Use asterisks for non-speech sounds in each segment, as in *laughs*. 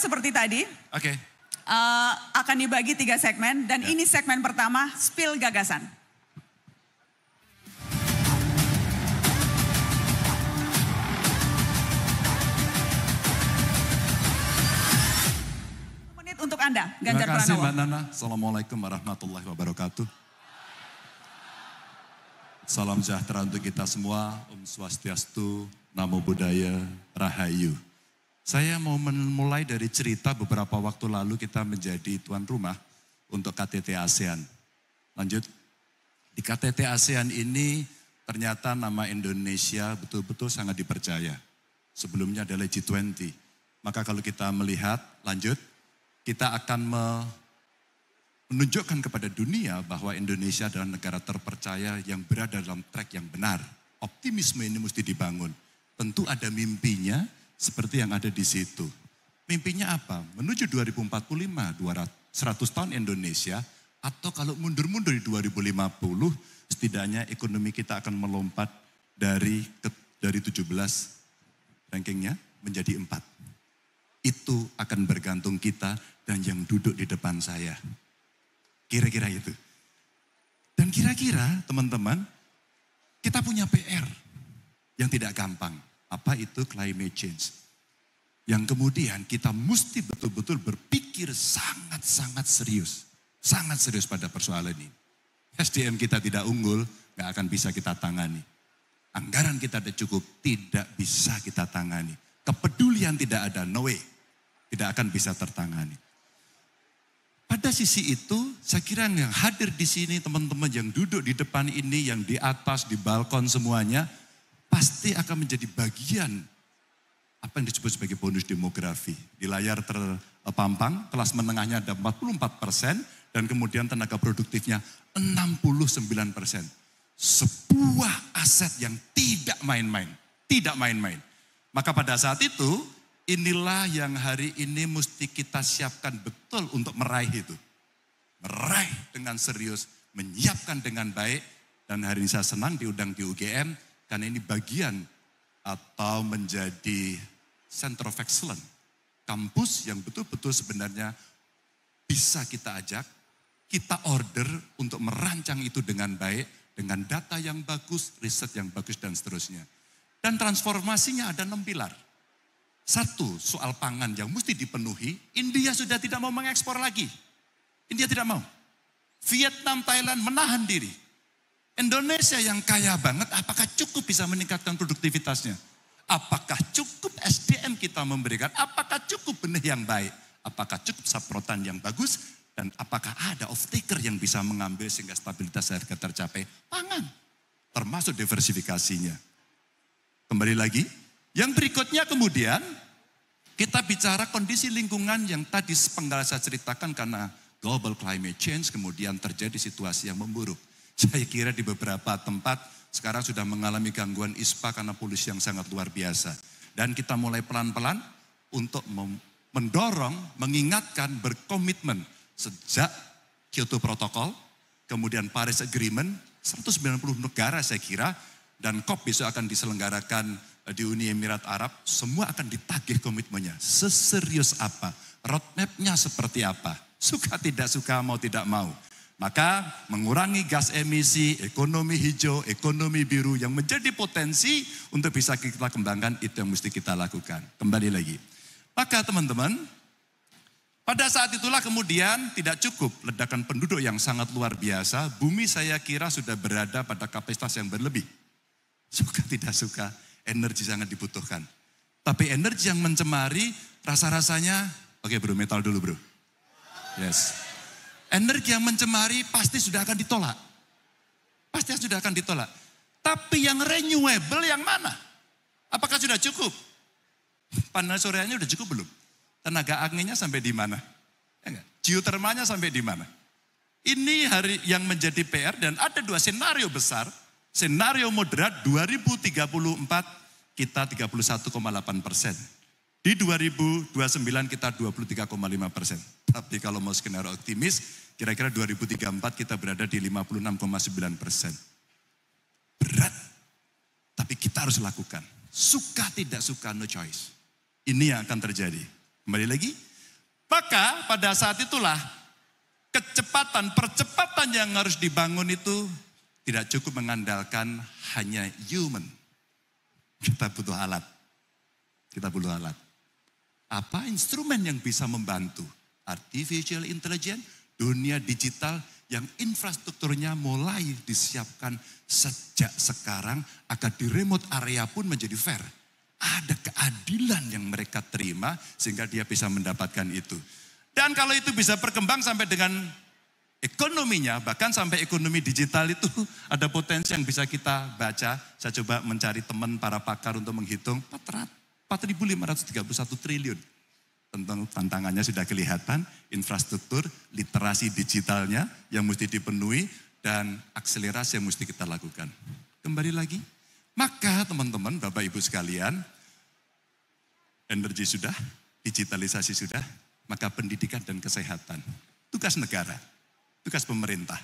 seperti tadi. Oke. Okay. Uh, eh, akan dibagi tiga segmen dan yeah. ini segmen pertama spill gagasan. Menit untuk Anda, Ganjar Pranowo. Terima kasih Mbak Nana. Assalamualaikum warahmatullahi wabarakatuh. Salam sejahtera untuk kita semua. Om Swastiastu, Namo Buddhaya, Rahayu. Saya mau memulai dari cerita beberapa waktu lalu kita menjadi tuan rumah untuk KTT ASEAN. Lanjut. Di KTT ASEAN ini ternyata nama Indonesia betul-betul sangat dipercaya. Sebelumnya adalah G20. Maka kalau kita melihat, lanjut, kita akan me menunjukkan kepada dunia bahwa Indonesia adalah negara terpercaya yang berada dalam track yang benar. Optimisme ini mesti dibangun. Tentu ada mimpinya, seperti yang ada di situ. Mimpinya apa? Menuju 2045, 200, 100 tahun Indonesia, atau kalau mundur-mundur di 2050, setidaknya ekonomi kita akan melompat dari ke, dari 17 rankingnya menjadi 4. Itu akan bergantung kita dan yang duduk di depan saya. Kira-kira itu. Dan kira-kira teman-teman, kita punya PR yang tidak gampang. Apa itu climate change? Yang kemudian kita mesti betul-betul berpikir sangat-sangat serius. Sangat serius pada persoalan ini. SDM kita tidak unggul, gak akan bisa kita tangani. Anggaran kita tidak cukup, tidak bisa kita tangani. Kepedulian tidak ada, no way. Tidak akan bisa tertangani. Pada sisi itu, saya kira yang hadir di sini, teman-teman yang duduk di depan ini, yang di atas, di balkon semuanya, pasti akan menjadi bagian apa yang disebut sebagai bonus demografi. Di layar terpampang, kelas menengahnya ada 44 persen, dan kemudian tenaga produktifnya 69 persen. Sebuah aset yang tidak main-main. Tidak main-main. Maka pada saat itu, inilah yang hari ini mesti kita siapkan betul untuk meraih itu. Meraih dengan serius, menyiapkan dengan baik. Dan hari ini saya senang diundang di UGM, karena ini bagian atau uh, menjadi center of excellence. Kampus yang betul-betul sebenarnya bisa kita ajak, kita order untuk merancang itu dengan baik, dengan data yang bagus, riset yang bagus, dan seterusnya. Dan transformasinya ada enam pilar. Satu, soal pangan yang mesti dipenuhi, India sudah tidak mau mengekspor lagi. India tidak mau. Vietnam, Thailand menahan diri Indonesia yang kaya banget, apakah cukup bisa meningkatkan produktivitasnya? Apakah cukup SDM kita memberikan? Apakah cukup benih yang baik? Apakah cukup saprotan yang bagus? Dan apakah ada off-taker yang bisa mengambil sehingga stabilitas harga tercapai? Pangan, termasuk diversifikasinya. Kembali lagi, yang berikutnya kemudian kita bicara kondisi lingkungan yang tadi sepenggal saya ceritakan karena global climate change kemudian terjadi situasi yang memburuk. Saya kira di beberapa tempat sekarang sudah mengalami gangguan ISPA karena polusi yang sangat luar biasa. Dan kita mulai pelan-pelan untuk mendorong, mengingatkan, berkomitmen sejak Kyoto Protocol, kemudian Paris Agreement, 190 negara saya kira, dan COP besok akan diselenggarakan eh, di Uni Emirat Arab, semua akan ditagih komitmennya. Seserius apa? Roadmapnya seperti apa? Suka tidak suka, mau tidak mau. Maka mengurangi gas emisi, ekonomi hijau, ekonomi biru yang menjadi potensi untuk bisa kita kembangkan itu yang mesti kita lakukan. Kembali lagi. Maka teman-teman, pada saat itulah kemudian tidak cukup ledakan penduduk yang sangat luar biasa, bumi saya kira sudah berada pada kapasitas yang berlebih. Suka tidak suka, energi sangat dibutuhkan. Tapi energi yang mencemari rasa-rasanya, oke okay bro metal dulu bro. Yes. Energi yang mencemari pasti sudah akan ditolak. Pasti sudah akan ditolak. Tapi yang renewable yang mana? Apakah sudah cukup? Panel soreanya sudah cukup belum? Tenaga anginnya sampai di mana? Ya Geotermanya sampai di mana? Ini hari yang menjadi PR dan ada dua senario besar. Senario moderat 2034 kita 31,8 persen. Di 2029 kita 23,5 persen. Tapi kalau mau skenario optimis, kira-kira 2034 kita berada di 56,9 persen. Berat, tapi kita harus lakukan. Suka tidak suka, no choice. Ini yang akan terjadi. Kembali lagi, maka pada saat itulah kecepatan, percepatan yang harus dibangun itu tidak cukup mengandalkan hanya human. Kita butuh alat. Kita butuh alat apa instrumen yang bisa membantu artificial intelligence, dunia digital yang infrastrukturnya mulai disiapkan sejak sekarang agar di remote area pun menjadi fair. Ada keadilan yang mereka terima sehingga dia bisa mendapatkan itu. Dan kalau itu bisa berkembang sampai dengan ekonominya, bahkan sampai ekonomi digital itu *laughs* ada potensi yang bisa kita baca. Saya coba mencari teman para pakar untuk menghitung 400 4.531 triliun. Tentang tantangannya sudah kelihatan, infrastruktur, literasi digitalnya yang mesti dipenuhi, dan akselerasi yang mesti kita lakukan. Kembali lagi, maka teman-teman, Bapak Ibu sekalian, energi sudah, digitalisasi sudah, maka pendidikan dan kesehatan. Tugas negara, tugas pemerintah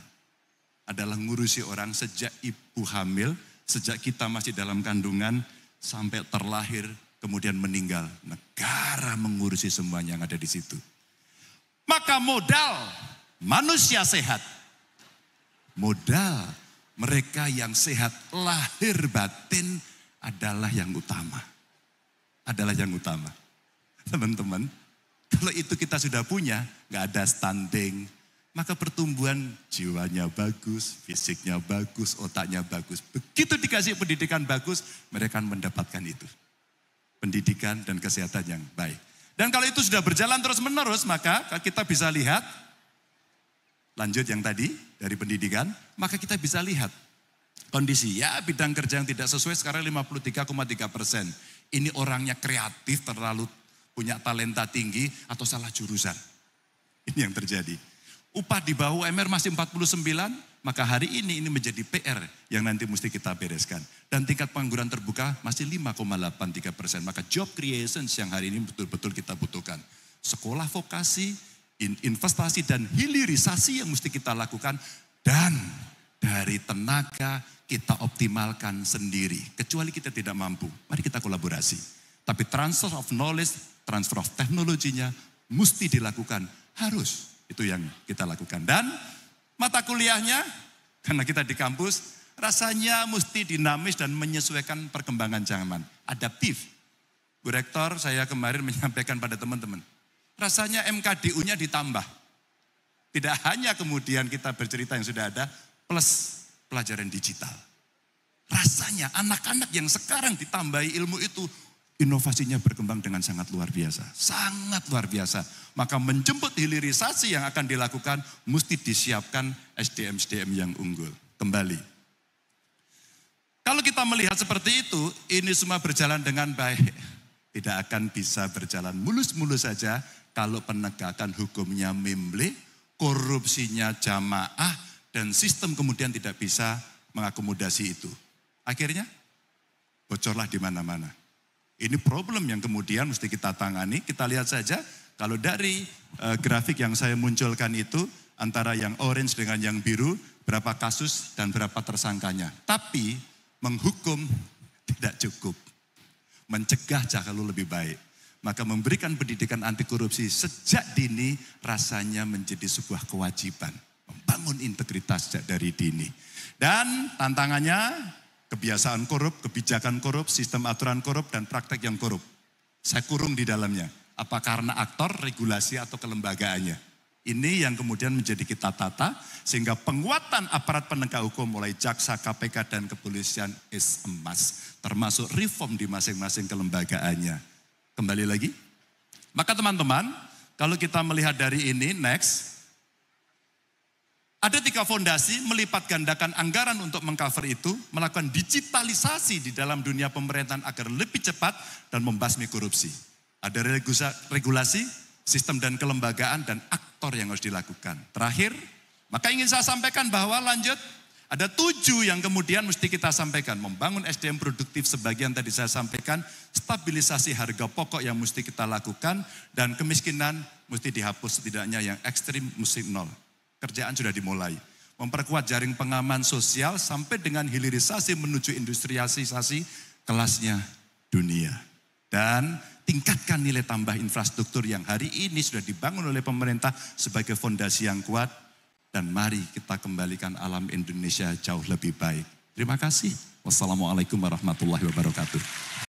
adalah ngurusi orang sejak ibu hamil, sejak kita masih dalam kandungan, sampai terlahir kemudian meninggal. Negara mengurusi semuanya yang ada di situ. Maka modal manusia sehat. Modal mereka yang sehat lahir batin adalah yang utama. Adalah yang utama. Teman-teman, kalau itu kita sudah punya, nggak ada stunting, maka pertumbuhan jiwanya bagus, fisiknya bagus, otaknya bagus. Begitu dikasih pendidikan bagus, mereka mendapatkan itu pendidikan dan kesehatan yang baik. Dan kalau itu sudah berjalan terus-menerus, maka kita bisa lihat lanjut yang tadi dari pendidikan, maka kita bisa lihat kondisi ya bidang kerja yang tidak sesuai sekarang 53,3 persen. Ini orangnya kreatif, terlalu punya talenta tinggi atau salah jurusan. Ini yang terjadi upah di bawah UMR masih 49, maka hari ini ini menjadi PR yang nanti mesti kita bereskan. Dan tingkat pengangguran terbuka masih 5,83 persen. Maka job creation yang hari ini betul-betul kita butuhkan. Sekolah vokasi, investasi dan hilirisasi yang mesti kita lakukan. Dan dari tenaga kita optimalkan sendiri. Kecuali kita tidak mampu. Mari kita kolaborasi. Tapi transfer of knowledge, transfer of teknologinya mesti dilakukan. Harus. Itu yang kita lakukan. Dan mata kuliahnya, karena kita di kampus, rasanya mesti dinamis dan menyesuaikan perkembangan zaman. Adaptif. Bu Rektor, saya kemarin menyampaikan pada teman-teman. Rasanya MKDU-nya ditambah. Tidak hanya kemudian kita bercerita yang sudah ada, plus pelajaran digital. Rasanya anak-anak yang sekarang ditambahi ilmu itu inovasinya berkembang dengan sangat luar biasa. Sangat luar biasa. Maka menjemput hilirisasi yang akan dilakukan mesti disiapkan SDM-SDM yang unggul. Kembali. Kalau kita melihat seperti itu, ini semua berjalan dengan baik. Tidak akan bisa berjalan mulus-mulus saja kalau penegakan hukumnya memble, korupsinya jamaah, dan sistem kemudian tidak bisa mengakomodasi itu. Akhirnya, bocorlah di mana-mana. Ini problem yang kemudian mesti kita tangani. Kita lihat saja kalau dari uh, grafik yang saya munculkan itu antara yang orange dengan yang biru berapa kasus dan berapa tersangkanya. Tapi menghukum tidak cukup. Mencegah jauh lebih baik. Maka memberikan pendidikan anti korupsi sejak dini rasanya menjadi sebuah kewajiban. Membangun integritas sejak dari dini. Dan tantangannya kebiasaan korup, kebijakan korup, sistem aturan korup, dan praktek yang korup. Saya kurung di dalamnya. Apa karena aktor, regulasi, atau kelembagaannya. Ini yang kemudian menjadi kita tata, sehingga penguatan aparat penegak hukum mulai jaksa, KPK, dan kepolisian is emas. Termasuk reform di masing-masing kelembagaannya. Kembali lagi. Maka teman-teman, kalau kita melihat dari ini, next. Ada tiga fondasi melipat gandakan anggaran untuk mengcover itu, melakukan digitalisasi di dalam dunia pemerintahan agar lebih cepat dan membasmi korupsi. Ada regulasi, sistem dan kelembagaan dan aktor yang harus dilakukan. Terakhir, maka ingin saya sampaikan bahwa lanjut ada tujuh yang kemudian mesti kita sampaikan. Membangun SDM produktif sebagian tadi saya sampaikan. Stabilisasi harga pokok yang mesti kita lakukan. Dan kemiskinan mesti dihapus setidaknya yang ekstrim mesti nol pekerjaan sudah dimulai. Memperkuat jaring pengaman sosial sampai dengan hilirisasi menuju industrialisasi kelasnya dunia. Dan tingkatkan nilai tambah infrastruktur yang hari ini sudah dibangun oleh pemerintah sebagai fondasi yang kuat. Dan mari kita kembalikan alam Indonesia jauh lebih baik. Terima kasih. Wassalamualaikum warahmatullahi wabarakatuh.